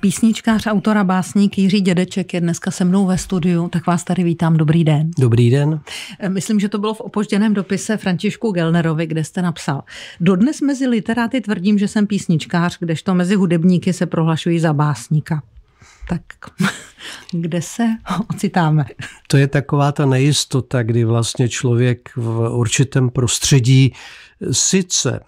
Písničkář, autora básník Jiří Dědeček je dneska se mnou ve studiu, tak vás tady vítám. Dobrý den. Dobrý den. Eh, myslím, že to bylo v opožděném dopise Františku Gelnerovi, kde jste napsal. Dodnes mezi literáty tvrdím, že jsem písničkář, kdežto mezi hudebníky se prohlašují za básníka. Tak kde se ocitáme? To je taková ta nejistota, kdy vlastně člověk v určitém prostředí sice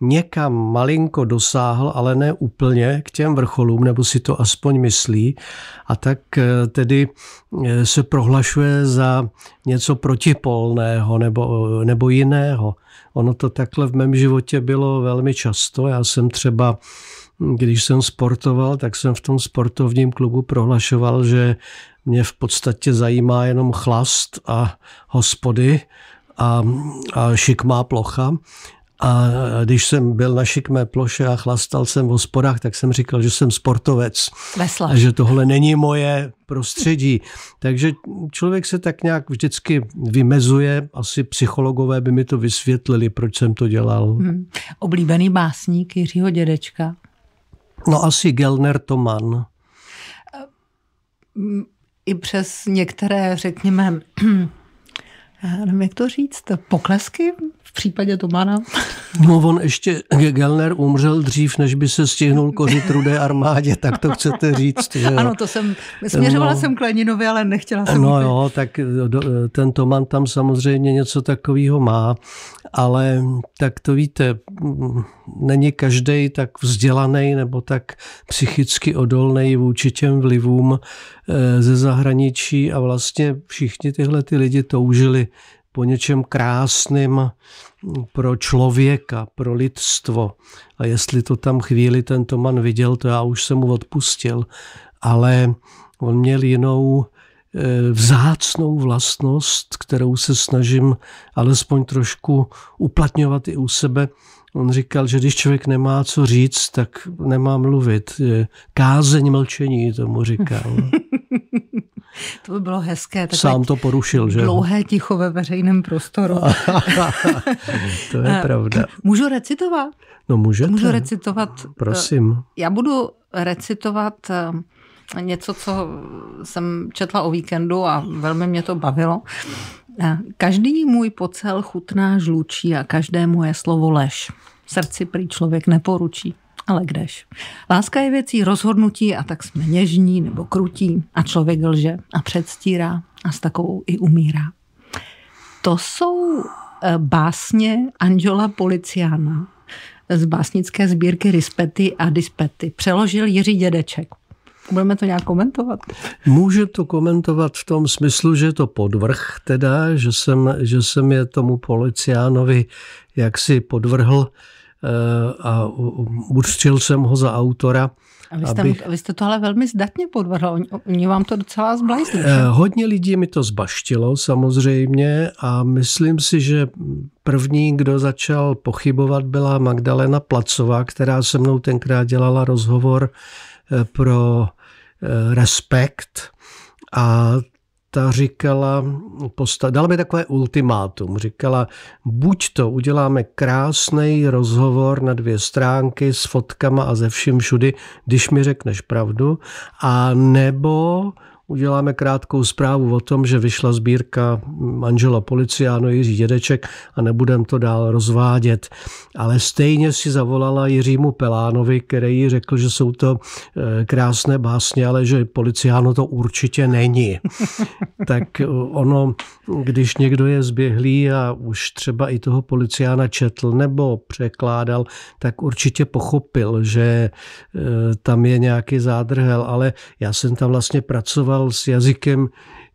někam malinko dosáhl, ale ne úplně k těm vrcholům, nebo si to aspoň myslí, a tak eh, tedy eh, se prohlašuje za něco protipolného nebo, eh, nebo jiného. Ono to takhle v mém životě bylo velmi často. Já jsem třeba když jsem sportoval, tak jsem v tom sportovním klubu prohlašoval, že mě v podstatě zajímá jenom chlast a hospody a, a šikmá plocha. A když jsem byl na šikmé ploše a chlastal jsem v hospodách, tak jsem říkal, že jsem sportovec. Vesla. A že tohle není moje prostředí. Takže člověk se tak nějak vždycky vymezuje. Asi psychologové by mi to vysvětlili, proč jsem to dělal. Hmm. Oblíbený básník Jiřího dědečka? No asi Gelner Toman. Ehm, I přes některé, řekněme, Eh, nevím, jak to říct, poklesky v případě Tomana? No on ještě, Gelner umřel dřív, než by se stihnul kořit rudé armádě, tak to chcete říct. Že ano, to jsem, směřovala no, jsem k Leninovi, ale nechtěla jsem. No jo, tak do, ten Toman tam samozřejmě něco takového má, ale tak to víte, mm, není každý tak vzdělaný nebo tak psychicky odolný vůči těm vlivům, Eh, ze zahraničí a vlastně všichni tyhle ty lidi toužili po něčem krásným hm, pro člověka, pro lidstvo. A jestli to tam chvíli ten Toman viděl, to já už jsem mu odpustil. Ale on měl jinou eh, vzácnou vlastnost, kterou se snažím alespoň trošku uplatňovat i u sebe. On říkal, že když člověk nemá co říct, tak nemá mluvit. Eh, kázeň mlčení tomu říkal. to by bylo hezké. Tak Sám to porušil, že? Dlouhé ticho ve veřejném prostoru. to je eh, pravda. Můžu recitovat? No můžete. Můžu recitovat. Eh, Prosím. Já budu recitovat eh, něco, co jsem četla o víkendu a velmi mě to bavilo. Každý můj pocel chutná žlučí a každé moje slovo lež. Srdci prý člověk neporučí ale kdež. Láska je věcí rozhodnutí a tak jsme něžní nebo krutí a člověk lže a předstírá a s takovou i umírá. To jsou eh, básně Angela Policiana z básnické sbírky Rispety a Dispety. Přeložil Jiří Dědeček. Budeme to nějak komentovat? Můžu to komentovat v tom smyslu, že je to podvrh, teda, že jsem, že jsem je tomu policiánovi jaksi podvrhl Eh, a určil jsem ho za autora. A vy jste, abych... mu, vy jste to ale velmi zdatně podvrhl, oni, oni vám to docela zblajzli. Eh, hodně lidí mi to zbaštilo samozřejmě a myslím si, že první, kdo začal pochybovat, byla Magdalena Placová, která se mnou tenkrát dělala rozhovor eh, pro Respekt. A ta říkala, posta- dala mi takové ultimátum, říkala, buď to uděláme krásný rozhovor na dvě stránky s fotkama a ze vším všudy, když mi řekneš pravdu, a nebo uděláme krátkou zprávu o tom, že vyšla sbírka manžela Policiáno Jiří Dědeček a nebudem to dál rozvádět. Ale stejně si zavolala Jiřímu Pelánovi, který jí řekl, že jsou to eh, krásné básně, ale že Policiáno to určitě není. tak eh, ono, když někdo je zběhlý a už třeba i toho Policiána četl nebo překládal, tak určitě pochopil, že eh, tam je nějaký zádrhel, ale já jsem tam vlastně pracoval pracoval s jazykem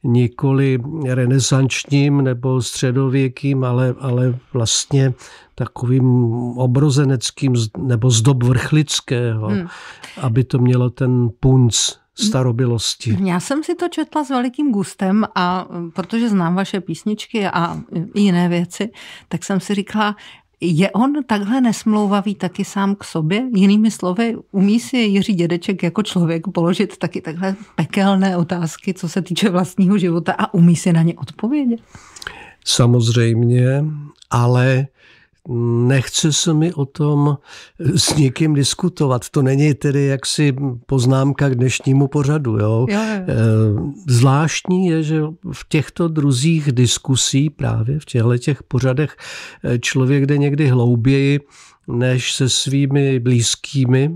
nikoli renesančním nebo středověkým, ale, ale vlastně takovým obrozeneckým nebo z dob vrchlického, hmm. aby to mělo ten punc starobilosti. Já jsem si to četla s velikým gustem a protože znám vaše písničky a jiné věci, tak jsem si říkala, je on takhle nesmlouvavý taky sám k sobě? Jinými slovy, umí si Jiří Dědeček jako člověk položit taky takhle pekelné otázky, co se týče vlastního života a umí si na ně odpovědět? Samozřejmě, ale nechce se mi o tom eh, s někým diskutovat. To není tedy jaksi poznámka k dnešnímu pořadu. Jo? Jo, jo. Eh, zvláštní je, že v těchto druzích diskusí, právě v těchto těch pořadech, eh, člověk jde někdy hlouběji než se svými blízkými,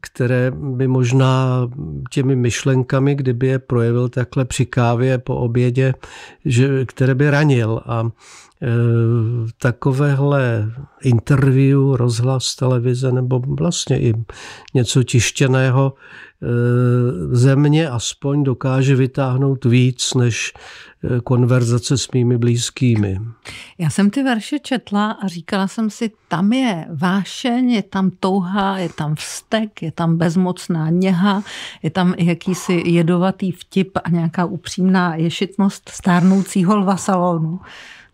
které by možná těmi myšlenkami, kdyby je projevil takhle při kávě po obědě, že, které by ranil. A e, takovéhle interview, rozhlas, televize nebo vlastně i něco tištěného Eh, ze mě aspoň dokáže vytáhnout víc než eh, konverzace s mými blízkými. Já jsem ty verše četla a říkala jsem si, tam je vášeň, je tam touha, je tam vztek, je tam bezmocná něha, je tam jakýsi jedovatý vtip a nějaká upřímná ješitnost stárnoucího lva salonu.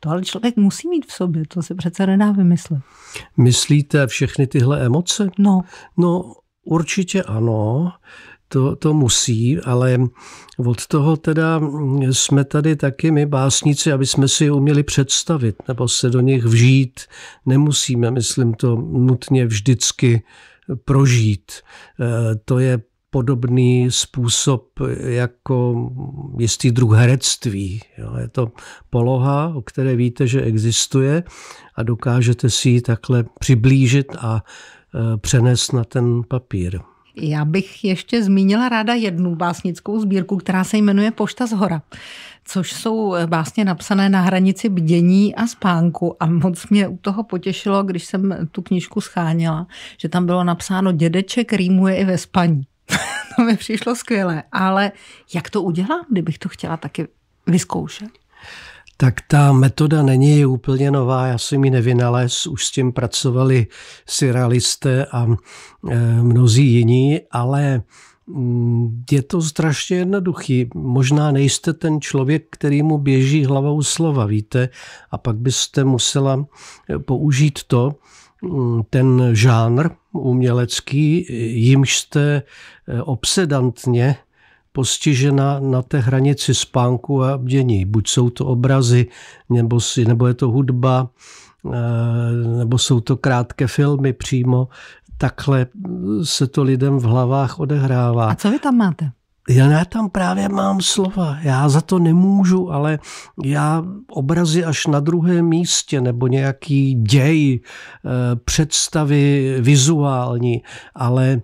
To ale člověk musí mít v sobě, to se přece nedá vymyslet. Myslíte všechny tyhle emoce? No. No, Určitě ano, to, to musí, ale od toho teda jsme tady taky my básníci, aby jsme si je uměli představit nebo se do nich vžít. Nemusíme, myslím, to nutně vždycky prožít. Eh, to je podobný způsob jako jistý druh herectví. Je to poloha, o které víte, že existuje a dokážete si ji takhle přiblížit a Eh, přenést na ten papír. Já bych ještě zmínila ráda jednu básnickou sbírku, která se jmenuje Pošta z hora, což jsou eh, básně napsané na hranici bdění a spánku. A moc mě u toho potěšilo, když jsem tu knižku scháněla, že tam bylo napsáno dědeček rýmuje i ve spaní. to mi přišlo skvělé. Ale jak to udělám, kdybych to chtěla taky vyzkoušet? tak ta metoda není úplně nová, já jsem ji nevynalez, už s tím pracovali surrealisté a eh, mnozí jiní, ale mm, je to strašně jednoduchý. Možná nejste ten člověk, který mu běží hlavou slova, víte, a pak byste musela eh, použít to, mm, ten žánr umělecký, jimž jste eh, obsedantně postižena na té hranici spánku a bdění. Buď jsou to obrazy, nebo, si, nebo je to hudba, eh, nebo jsou to krátké filmy přímo. Takhle se to lidem v hlavách odehrává. A co vy tam máte? já tam právě mám slova, já za to nemůžu, ale já obrazy až na druhém místě nebo nějaký děj, eh, představy vizuální, ale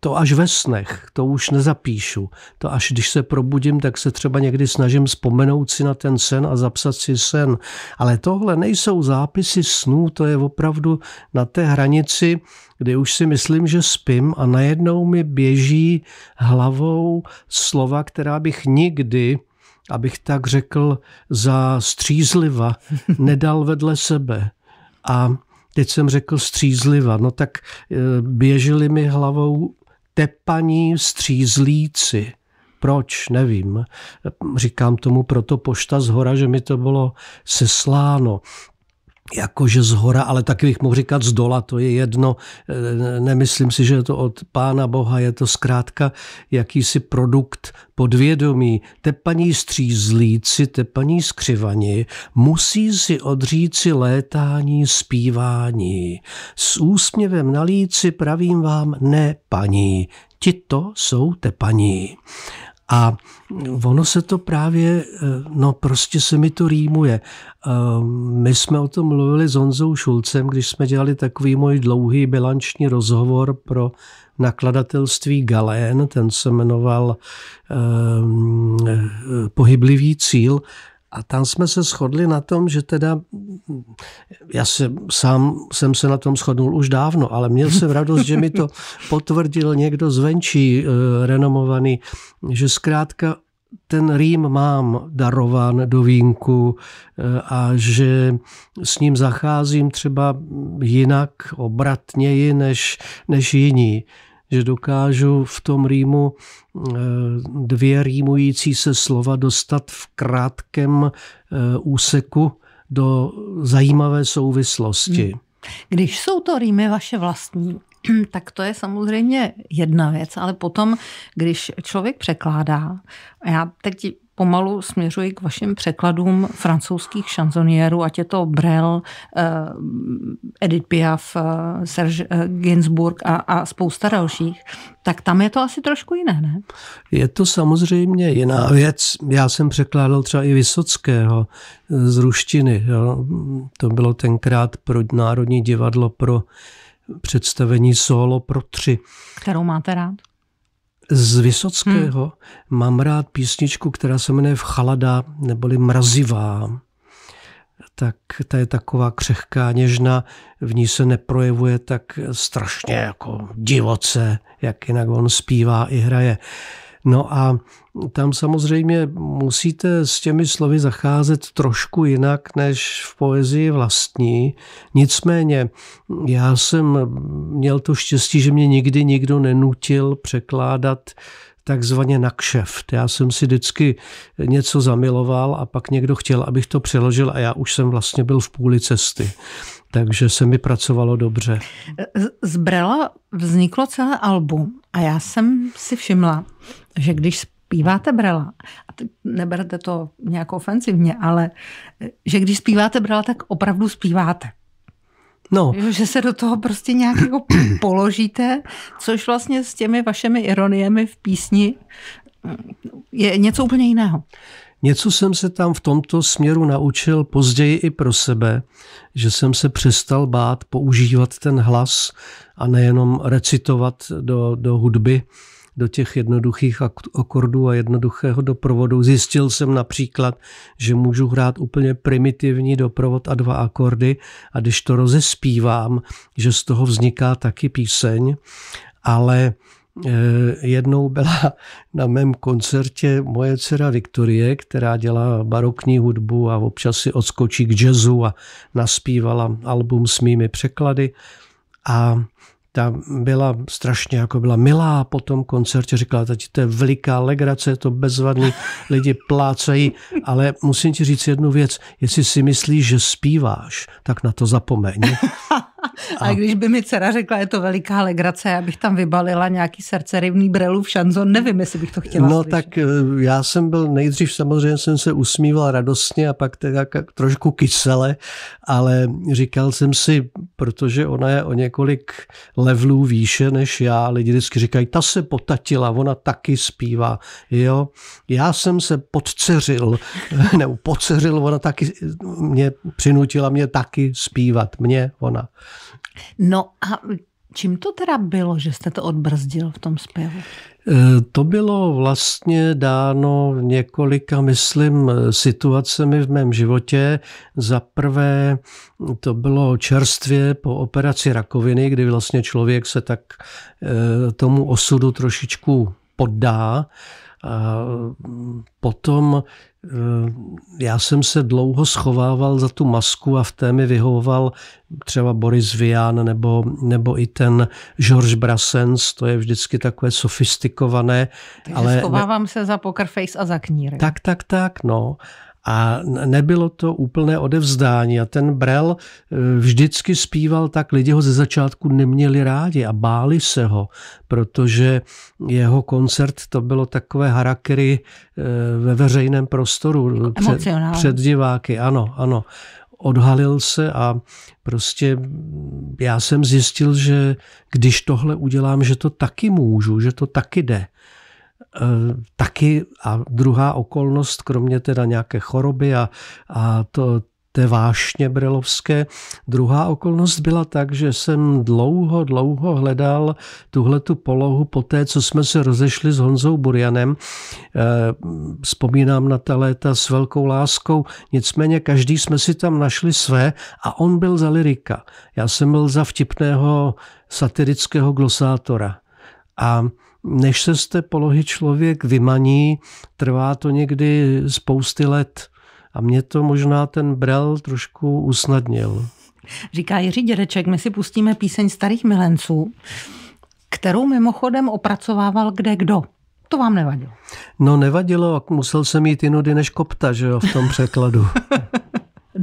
to až ve snech, to už nezapíšu. To až když se probudím, tak se třeba někdy snažím vzpomenout si na ten sen a zapsat si sen. Ale tohle nejsou zápisy snů, to je opravdu na té hranici, kdy už si myslím, že spím a najednou mi běží hlavou slova, která bych nikdy, abych tak řekl, za střízliva nedal vedle sebe. A teď jsem řekl střízliva, no tak e, běželi mi hlavou tepaní střízlíci. Proč, nevím. Říkám tomu proto pošta z hora, že mi to bylo sesláno jakože z hora, ale taky bych mohl říkat z dola, to je jedno. E, nemyslím si, že je to od Pána Boha, je to zkrátka jakýsi produkt podvědomí. Te paní střízlíci, te paní skřivani, musí si odříci létání, zpívání. S úsměvem na líci pravím vám ne, paní, Ti to jsou te paní. A ono se to právě, eh, no prostě se mi to rýmuje. Eh, my jsme o tom mluvili s Honzou Šulcem, když jsme dělali takový můj dlouhý bilanční rozhovor pro nakladatelství Galén, ten se jmenoval eh, eh Pohyblivý cíl a tam jsme se shodli na tom, že teda, já se, sám jsem se na tom shodnul už dávno, ale měl jsem radost, že mi to potvrdil někdo zvenčí, e, renomovaný, že zkrátka ten Rým mám darovan do vínku eh, a že s ním zacházím třeba jinak, obratněji než, než jiní že dokážu v tom rýmu eh, dvě rýmující se slova dostat v krátkém eh, úseku do zajímavé souvislosti. Hmm. Když jsou to rýmy vaše vlastní, tak to je samozřejmě jedna věc, ale potom, když člověk překládá, a já teď pomalu směřuji k vašim překladům francouzských šanzonierů, ať je to Brel, eh, Edith Piaf, eh, Serge eh, Ginsburg a, a spousta dalších, tak tam je to asi trošku jiné, ne? Je to samozřejmě jiná věc. Já jsem překládal třeba i Vysockého z ruštiny. Jo. To bylo tenkrát pro Národní divadlo pro představení solo pro tři. Kterou máte rád? Z Vysockého hmm. mám rád písničku, která se jmenuje Vchalada neboli Mrazivá. Tak ta je taková křehká, něžná, v ní se neprojevuje tak strašně jako divoce, jak jinak on zpívá i hraje. Uh, No a tam samozřejmě musíte s těmi slovy zacházet trošku jinak než v poezii vlastní. Nicméně já jsem měl to štěstí, že mě nikdy nikdo nenutil překládat takzvaně na kšeft. Já jsem si vždycky něco zamiloval a pak někdo chtěl, abych to přeložil a já už jsem vlastně byl v půli cesty takže se mi pracovalo dobře. Z Brela vzniklo celé album a já jsem si všimla, že když zpíváte Brela, a neberte to nějak ofensivně, ale že když zpíváte Brela, tak opravdu zpíváte. No. Že se do toho prostě nějak jako položíte, což vlastně s těmi vašemi ironiemi v písni mm, je něco úplně jiného. Něco jsem se tam v tomto směru naučil později i pro sebe, že jsem se přestal bát používat ten hlas a nejenom recitovat do, do hudby, do těch jednoduchých akordů a jednoduchého doprovodu. Zjistil jsem například, že můžu hrát úplně primitivní doprovod a dva akordy a když to rozespívám, že z toho vzniká taky píseň, ale Eh, jednou byla na mém koncertě moje dcera Viktorie, která dělá barokní hudbu a občas si odskočí k jazzu a naspívala album s mými překlady. A ta byla strašně jako byla milá po tom koncertě, říkala, tati, to je veliká legrace, je to bezvadný, lidi plácají, ale musím ti říct jednu věc, jestli si myslíš, že zpíváš, tak na to zapomeň. A když by mi dcera řekla, je to veliká legrace, já bych tam vybalila nějaký srdcerivný brelu v šanzon, nevím, jestli bych to chtěla No slyšet. tak eh, já jsem byl nejdřív, samozřejmě jsem se usmíval radostně a pak teda trošku kysele, ale říkal jsem si, protože ona je o několik levelů výše než já, lidi vždycky říkají, ta se potatila, ona taky zpívá. Jo, já jsem se podceřil, nebo podceřil, ona taky eh, mě přinutila mě taky zpívat, mě ona. No a Čím to teda bylo, že jste to odbrzdil v tom zpěvu? E, to bylo vlastně dáno několika, myslím, situacemi v mém životě. Za prvé to bylo čerstvě po operaci rakoviny, kdy vlastně člověk se tak e, tomu osudu trošičku poddá. A potom e, já jsem se dlouho schovával za tu masku a v té mi vyhovoval třeba Boris Vian nebo, nebo i ten George Brassens, to je vždycky takové sofistikované. Takže ale schovávám ne... se za poker face a za kníry. Tak, tak, tak, no a nebylo to úplné odevzdání. A ten Brel e, vždycky zpíval tak, lidi ho ze začátku neměli rádi a báli se ho, protože jeho koncert to bylo takové harakiri e, ve veřejném prostoru e, před, před diváky. Ano, ano. Odhalil se a prostě já jsem zjistil, že když tohle udělám, že to taky můžu, že to taky jde. Eh, taky a druhá okolnost, kromě teda nějaké choroby a, a to, té vášně brelovské. Druhá okolnost byla tak, že jsem dlouho, dlouho hledal tuhle tu polohu po té, co jsme se rozešli s Honzou Burjanem. Eh, vzpomínám na ta léta s velkou láskou, nicméně každý jsme si tam našli své a on byl za lirika. Já jsem byl za vtipného satirického glosátora. A než se z té polohy člověk vymaní, trvá to někdy spousty let. A mě to možná ten brel trošku usnadnil. Říká Jiří Dědeček, my si pustíme píseň starých milenců, kterou mimochodem opracovával kde kdo. To vám nevadilo? No nevadilo, musel jsem jít jinudy než kopta, že jo, v tom překladu.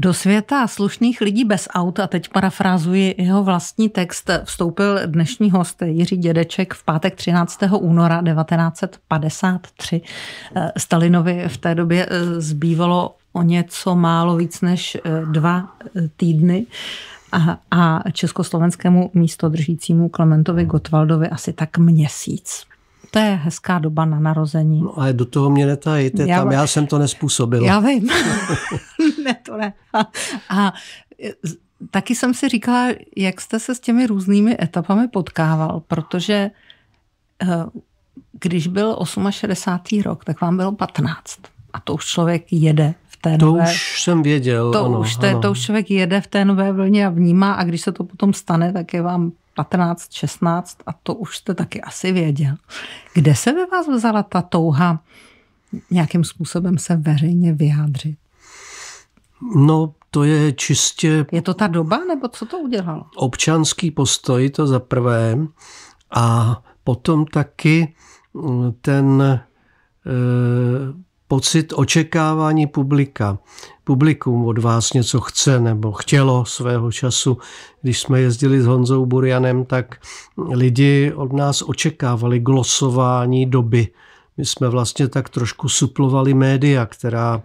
Do světa slušných lidí bez aut, a teď parafrázuji jeho vlastní text, vstoupil dnešní host Jiří Dědeček v pátek 13. února 1953. Eh, Stalinovi v té době eh, zbývalo o něco málo víc než eh, dva týdny a, a československému místodržícímu Klementovi Gotwaldovi asi tak měsíc to je hezká doba na narození. No ale do toho mě netajíte, já, tam já jsem to nespůsobil. Já vím. ne, to ne. A, a taky jsem si říkala, jak jste se s těmi různými etapami potkával, protože eh, když byl 68. rok, tak vám bylo 15. A to už člověk jede v té to nové... To už jsem věděl, to ano, už, te, ano. to už člověk jede v té nové vlně a vnímá a když se to potom stane, tak je vám 15, 16 a to už jste taky asi věděl. Kde se ve vás vzala ta touha nějakým způsobem se veřejně vyjádřit? No, to je čistě... Je to ta doba, nebo co to udělalo? Občanský postoj, to za prvé. A potom taky ten e, pocit očekávání publika. Publikum od vás něco chce nebo chtělo svého času. Když jsme jezdili s Honzou Burjanem, tak lidi od nás očekávali glosování doby. My jsme vlastně tak trošku suplovali média, která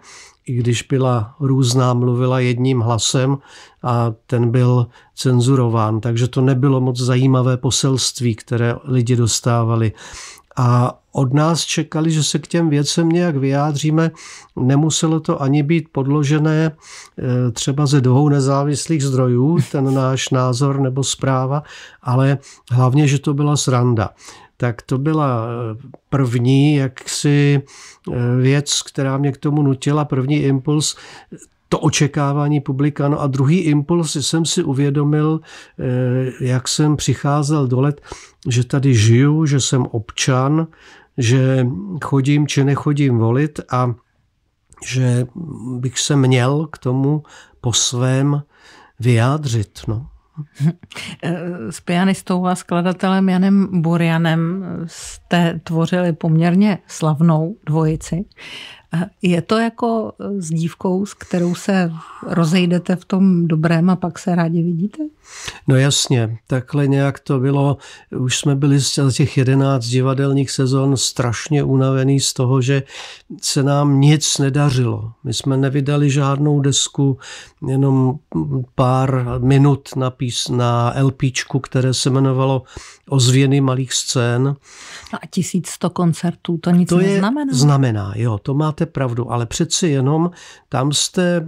i když byla různá, mluvila jedním hlasem a ten byl cenzurován. Takže to nebylo moc zajímavé poselství, které lidi dostávali a od nás čekali, že se k těm věcem nějak vyjádříme. Nemuselo to ani být podložené eh, třeba ze dvou nezávislých zdrojů, ten náš názor nebo zpráva, ale hlavně, že to byla sranda. Tak to byla eh, první jaksi eh, věc, která mě k tomu nutila, první impuls to očekávání publika. No a druhý impuls jsem si uvědomil, eh, jak jsem přicházel do let, že tady žiju, že jsem občan, že chodím či nechodím volit a že bych se měl k tomu po svém vyjádřit. No. S pianistou a skladatelem Janem Burianem jste tvořili poměrně slavnou dvojici. Je to jako e, s dívkou, s kterou se rozejdete v tom dobrém a pak se rádi vidíte? No jasně, takhle nějak to bylo. Už jsme byli z těch jedenáct divadelních sezon strašně unavený z toho, že se nám nic nedařilo. My jsme nevydali žádnou desku, jenom pár minut na, pís, na LPčku, které se jmenovalo Ozvěny malých scén. No a 1100 koncertů, to nic to neznamená. Je, znamená, jo, to má máte pravdu, ale přeci jenom tam jste mm,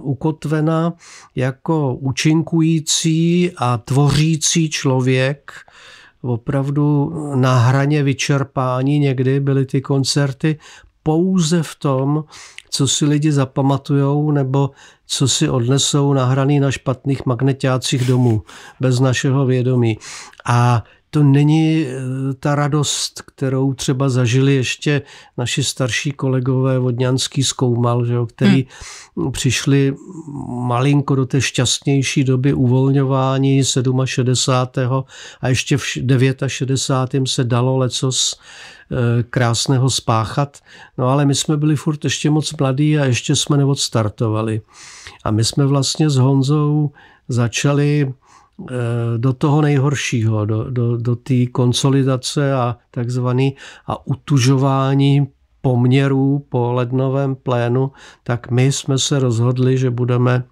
ukotvena jako účinkující a tvořící člověk, opravdu na hraně vyčerpání někdy byly ty koncerty pouze v tom, co si lidi zapamatujou nebo co si odnesou nahraný na špatných magnetácích domů bez našeho vědomí. A to není eh, ta radost, kterou třeba zažili ještě naši starší kolegové Vodňanský zkoumal, že jo, který hmm. přišli malinko do té šťastnější doby uvolňování 67. a ještě v 69. se dalo lecos eh, krásného spáchat. No ale my jsme byli furt ještě moc mladí a ještě jsme neodstartovali. A my jsme vlastně s Honzou začali Eh, do toho nejhoršího, do, do, do té konsolidace a takzvaný a utužování poměrů po lednovém plénu, tak my jsme se rozhodli, že budeme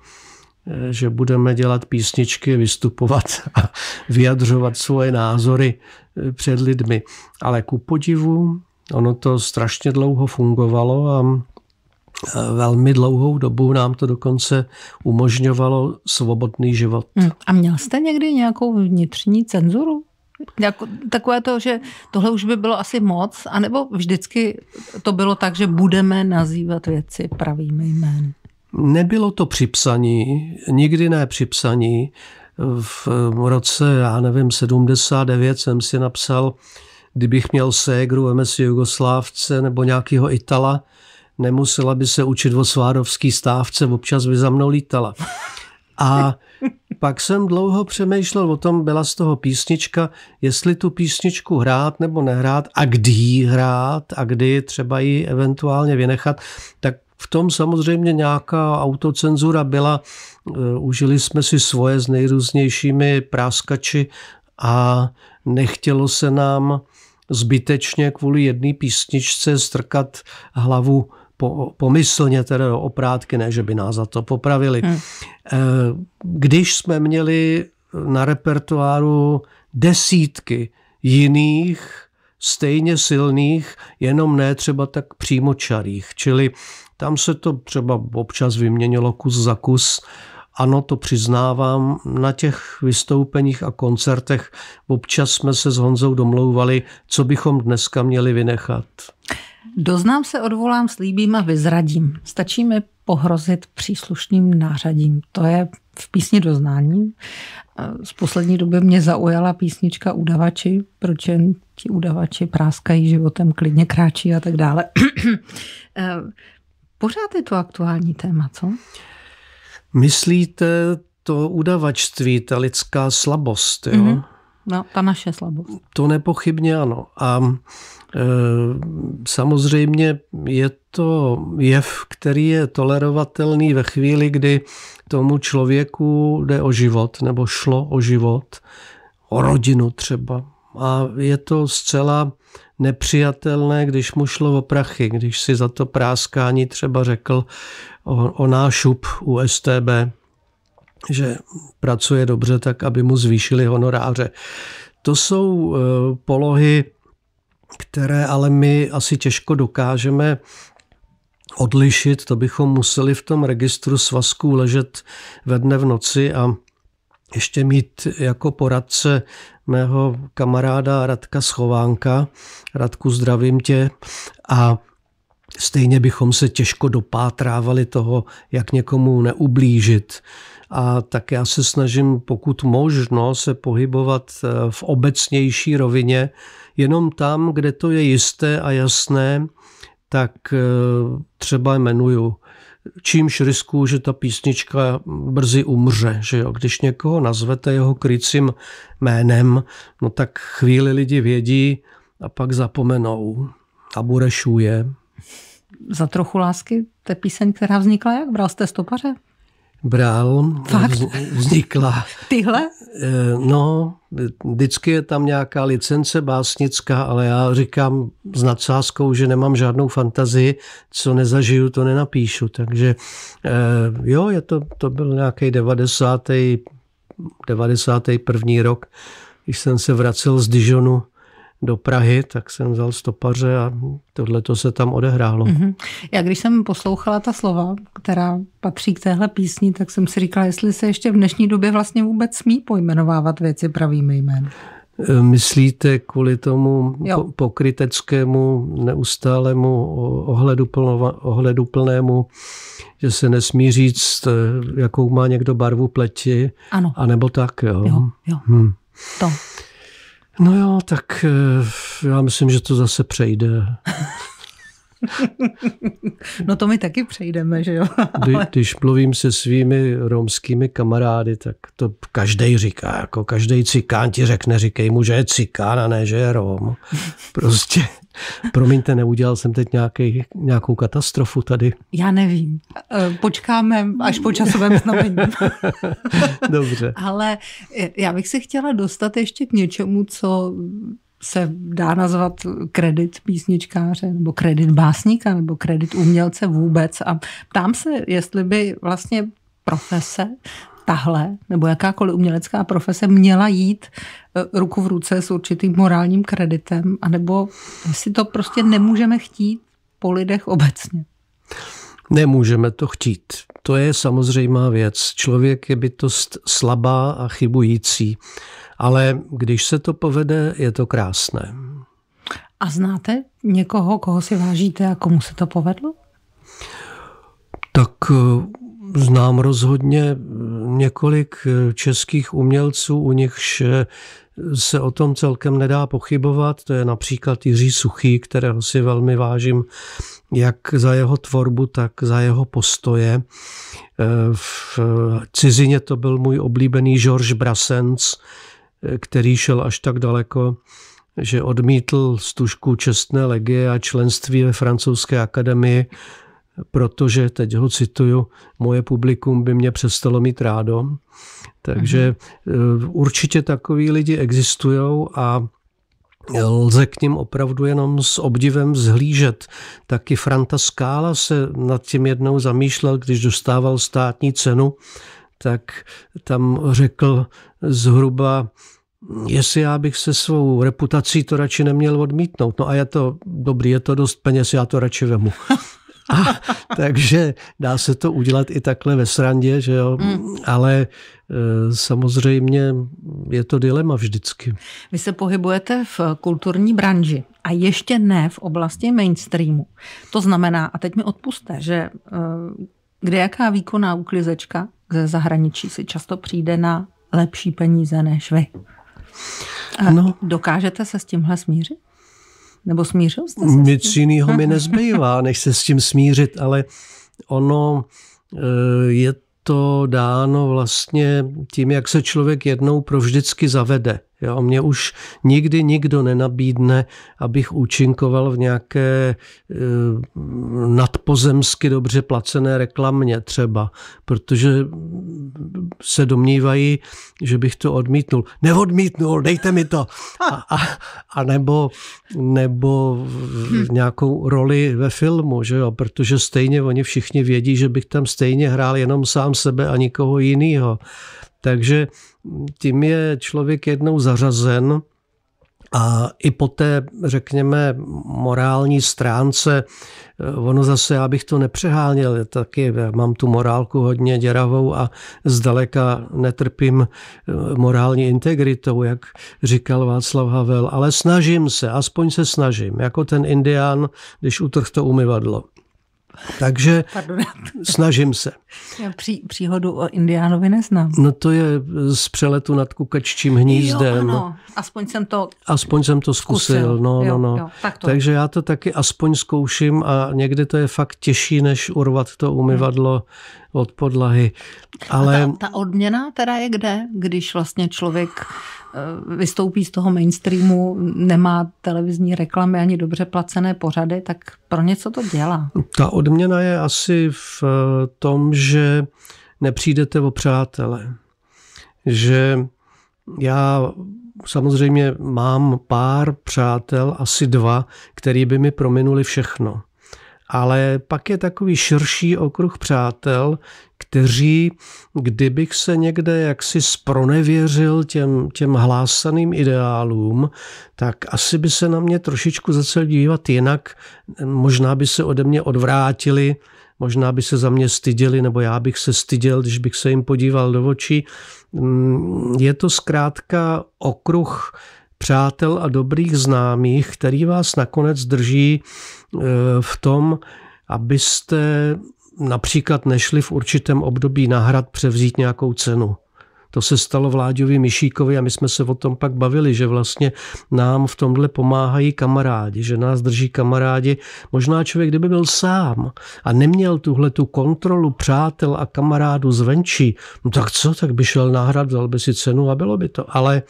eh, že budeme dělat písničky, vystupovat a vyjadřovat svoje názory eh, před lidmi. Ale ku podivu, ono to strašně dlouho fungovalo a Velmi dlouhou dobu nám to dokonce umožňovalo svobodný život. Hmm. A měl jste někdy nějakou vnitřní cenzuru? Jako, takové to, že tohle už by bylo asi moc, anebo vždycky to bylo tak, že budeme nazývat věci pravými jmény? Nebylo to připsaní, nikdy ne připsaní. V roce, já nevím, 79 jsem si napsal, kdybych měl ségru, MS Jugoslávce nebo nějakého Itala, nemusela by se učit o svárovský stávce, občas by za mnou lítala. A pak jsem dlouho přemýšlel o tom, byla z toho písnička, jestli tu písničku hrát nebo nehrát a kdy ji hrát a kdy třeba ji eventuálně vynechat, tak v tom samozřejmě nějaká autocenzura byla. E, užili jsme si svoje s nejrůznějšími práskači a nechtělo se nám zbytečně kvůli jedné písničce strkat hlavu po, pomyslně teda oprátky, ne, že by nás za to popravili. Hmm. Eh, když jsme měli na repertoáru desítky jiných stejně silných, jenom ne třeba tak přímočarých. Čili tam se to třeba občas vyměnilo kus za kus. Ano, to přiznávám, na těch vystoupeních a koncertech občas jsme se s Honzou domlouvali, co bychom dneska měli vynechat. Doznám se, odvolám, slíbím a vyzradím. Stačí mi pohrozit příslušným nářadím. To je v písni doznání. Z poslední doby mě zaujala písnička Udavači, proč jen ti udavači práskají životem, klidně kráčí a tak dále. Pořád je to aktuální téma, co? Myslíte to udavačství, ta lidská slabost, jo? Mm-hmm. No, ta naše slabost. To nepochybně ano. A e, samozřejmě je to jev, který je tolerovatelný ve chvíli, kdy tomu člověku jde o život, nebo šlo o život, o rodinu třeba. A je to zcela nepřijatelné, když mu šlo o prachy, když si za to práskání třeba řekl o, o nášup u STB, že pracuje dobře, tak aby mu zvýšili honoráře. To jsou eh, polohy, které ale my asi těžko dokážeme odlišit. To bychom museli v tom registru svazků ležet ve dne v noci a ještě mít jako poradce mého kamaráda Radka Schovánka. Radku, zdravím tě. A Stejně bychom se těžko dopátrávali toho, jak někomu neublížit. A tak já se snažím, pokud možno, se pohybovat eh, v obecnější rovině, jenom tam, kde to je jisté a jasné, tak eh, třeba jmenuju čímž riskuju, že ta písnička brzy umře. Že jo? Když někoho nazvete jeho krycím jménem, no tak chvíli lidi vědí a pak zapomenou a burešuje za trochu lásky, to je píseň, která vznikla jak? Bral jste stopaře? Bral, Fakt? vznikla. Tyhle? Eh, no, vždycky je tam nějaká licence básnická, ale já říkám s nadsázkou, že nemám žádnou fantazii, co nezažiju, to nenapíšu. Takže eh, jo, je to, to byl nějaký 90. 91. rok, když jsem se vracel z Dijonu do Prahy, tak jsem vzal stopaře a tohle to se tam odehrálo. Mm-hmm. Já když jsem poslouchala ta slova, která patří k téhle písni, tak jsem si říkala, jestli se ještě v dnešní době vlastně vůbec smí pojmenovávat věci pravými jmény. E, myslíte kvůli tomu jo. pokryteckému, neustálému ohledu plnému, že se nesmí říct, e, jakou má někdo barvu pleti, ano. a nebo tak, jo? Jo, jo. Hmm. To, No jo, tak eh, já myslím, že to zase přejde. No to my taky přejdeme, že jo? Ale... když mluvím se svými romskými kamarády, tak to každý říká, jako každý cikán ti řekne, říkej mu, že je cikán a ne, že je rom. Prostě Promiňte, neudělal jsem teď nějaký, nějakou katastrofu tady. Já nevím. E, počkáme až po časovém znamení. Dobře. Ale e, já bych se chtěla dostat ještě k něčemu, co se dá nazvat kredit písničkáře, nebo kredit básníka, nebo kredit umělce vůbec. A ptám se, jestli by vlastně profese tahle nebo jakákoliv umělecká profese měla jít eh, ruku v ruce s určitým morálním kreditem, anebo si to prostě nemůžeme chtít po lidech obecně? Nemůžeme to chtít. To je samozřejmá věc. Člověk je bytost slabá a chybující, ale když se to povede, je to krásné. A znáte někoho, koho si vážíte a komu se to povedlo? Tak eh, znám rozhodně několik eh, českých umělců, u nichž eh, se o tom celkem nedá pochybovat. To je například Jiří Suchý, kterého si velmi vážím jak za jeho tvorbu, tak za jeho postoje. Eh, v cizině to byl můj oblíbený George Brassens, který šel až tak daleko, že odmítl stužku čestné legie a členství ve francouzské akademii protože, teď ho cituju, moje publikum by mě přestalo mít rádo. Takže mm určitě takový lidi existují a lze k ním opravdu jenom s obdivem zhlížet. Taky Franta Skála se nad tím jednou zamýšlel, když dostával státní cenu, tak tam řekl zhruba, jestli já bych se svou reputací to radši neměl odmítnout. No a je to dobrý, je to dost peněz, já to radši vemu. A, takže dá se to udělat i takhle ve srandě, že jo? Mm. ale e, samozřejmě je to dilema vždycky. Vy se pohybujete v kulturní branži a ještě ne v oblasti mainstreamu. To znamená, a teď mi odpuste, že e, kde jaká výkonná uklizečka ze zahraničí si často přijde na lepší peníze než vy. E, no. Dokážete se s tímhle smířit? Nebo smířil jste se? Nic jiného mi nezbývá, než se s tím smířit, ale ono eh, je to dáno vlastně tím, jak se člověk jednou provždycky zavede. Jo, mě už nikdy nikdo nenabídne, abych účinkoval v nějaké e, nadpozemsky dobře placené reklamě třeba, protože se domnívají, že bych to odmítnul. Neodmítnul, dejte mi to! A, a, a nebo, nebo v nějakou roli ve filmu, že jo, protože stejně oni všichni vědí, že bych tam stejně hrál jenom sám sebe a nikoho jiného. Takže tím je člověk jednou zařazen a i po té, řekněme, morální stránce, eh, ono zase, já bych to nepřeháněl, taky mám tu morálku hodně děravou a zdaleka netrpím eh, morální integritou, jak říkal Václav Havel, ale snažím se, aspoň se snažím, jako ten indián, když utrh to umyvadlo. Takže Pardon. snažím se. Já pří, příhodu o Indiánovi neznám. No to je z přeletu nad kukaččím hnízdem. Jo, ano. Aspoň jsem to Aspoň jsem to zkusil. zkusil. No, no jo, no, no. Jo, tak to. Takže já to taky aspoň zkouším a někdy to je fakt těžší, než urvat to umyvadlo hmm od podlahy. Ale... ta, ta odměna teda je kde, když vlastně člověk eh, vystoupí z toho mainstreamu, nemá televizní reklamy ani dobře placené pořady, tak pro něco to dělá. Ta odměna je asi v eh, tom, že nepřijdete o přátele. Že já samozřejmě mám pár přátel, asi dva, který by mi prominuli všechno ale pak je takový širší okruh přátel, kteří, kdybych se někde jaksi spronevěřil těm, těm hlásaným ideálům, tak asi by se na mě trošičku začal dívat jinak, možná by se ode mě odvrátili, možná by se za mě styděli, nebo já bych se styděl, když bych se jim podíval do očí. Mm, je to zkrátka okruh přátel a dobrých známých, který vás nakonec drží Eh, v tom, abyste například nešli v určitém období nahrad převzít nějakou cenu. To se stalo Vláďovi Mišíkovi a my jsme se o tom pak bavili, že vlastně nám v tomhle pomáhají kamarádi, že nás drží kamarádi. Možná člověk, kdyby byl sám a neměl tuhle tu kontrolu přátel a kamarádů zvenčí, no tak co, tak by šel na hrad, vzal by si cenu a bylo by to. Ale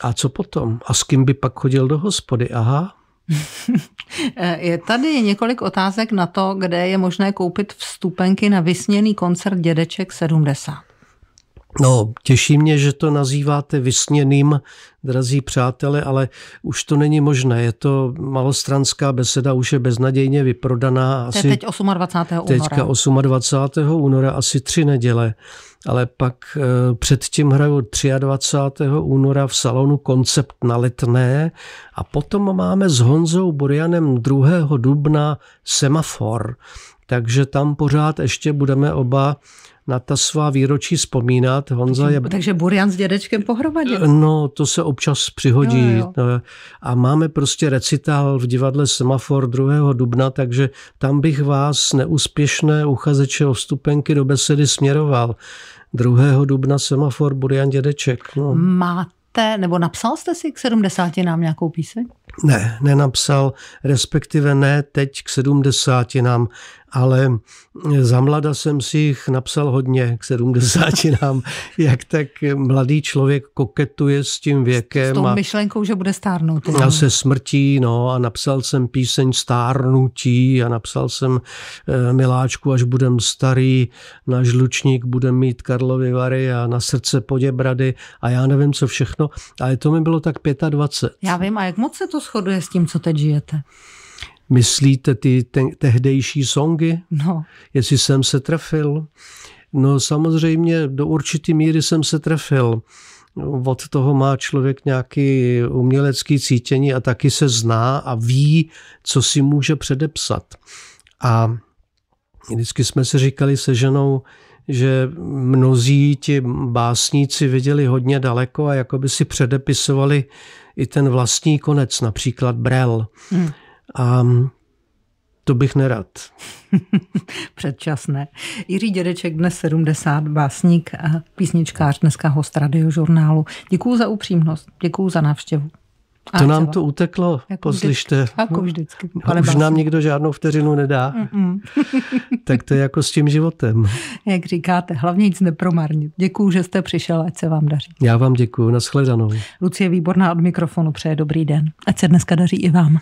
a co potom? A s kým by pak chodil do hospody? Aha, je tady několik otázek na to, kde je možné koupit vstupenky na vysněný koncert Dědeček 70. No, těší mě, že to nazýváte vysněným, drazí přátelé, ale už to není možné. Je to malostranská beseda, už je beznadějně vyprodaná. To asi, teď 28. února. Teďka 28. února, asi tři neděle. Ale pak e, předtím hraju 23. února v salonu Koncept na Letné a potom máme s Honzou Burianem 2. dubna Semafor. Takže tam pořád ještě budeme oba na ta svá výročí vzpomínat. Honza je... takže Burian s dědečkem pohromadě. No, to se občas přihodí. Jo, jo. No, a máme prostě recital v divadle Semafor 2. dubna, takže tam bych vás, neúspěšné uchazeče o vstupenky do besedy, směroval. 2. dubna Semafor Burian dědeček. No. Máte, nebo napsal jste si k 70. nám nějakou píseň? ne, nenapsal, respektive ne teď k sedmdesátinám, ale za mlada jsem si jich napsal hodně k sedmdesátinám, jak tak mladý člověk koketuje s tím věkem. S tou a, myšlenkou, že bude stárnout. A se smrtí, no a napsal jsem píseň Stárnutí a napsal jsem eh, Miláčku, až budem starý, na žlučník budem mít Karlovy Vary a na srdce Poděbrady a já nevím, co všechno. Ale to mi bylo tak 25. Já vím, a jak moc se to shoduje s tím, co teď žijete? Myslíte ty te- tehdejší songy? No. Jestli jsem se trefil? No samozřejmě do určitý míry jsem se trefil. Od toho má člověk nějaký umělecký cítění a taky se zná a ví, co si může předepsat. A vždycky jsme si říkali se ženou, že mnozí ti básníci viděli hodně daleko a jakoby si předepisovali i ten vlastní konec, například Brel. Hmm. A mm, to bych nerad. Předčasné. Jiří Dědeček, dnes 70, básník a písničkář, dneska host radiožurnálu. Děkuji za upřímnost, děkuji za návštěvu. A to nám to uteklo, jako poslyšte. Jako vždycky. Ale už básně. nám nikdo žádnou vteřinu nedá. tak to je jako s tím životem. Jak říkáte, hlavně nic nepromarnit. Děkuju, že jste přišel, ať se vám daří. Já vám děkuju, nashledanou. Lucie Výborná od mikrofonu přeje dobrý den. Ať se dneska daří i vám.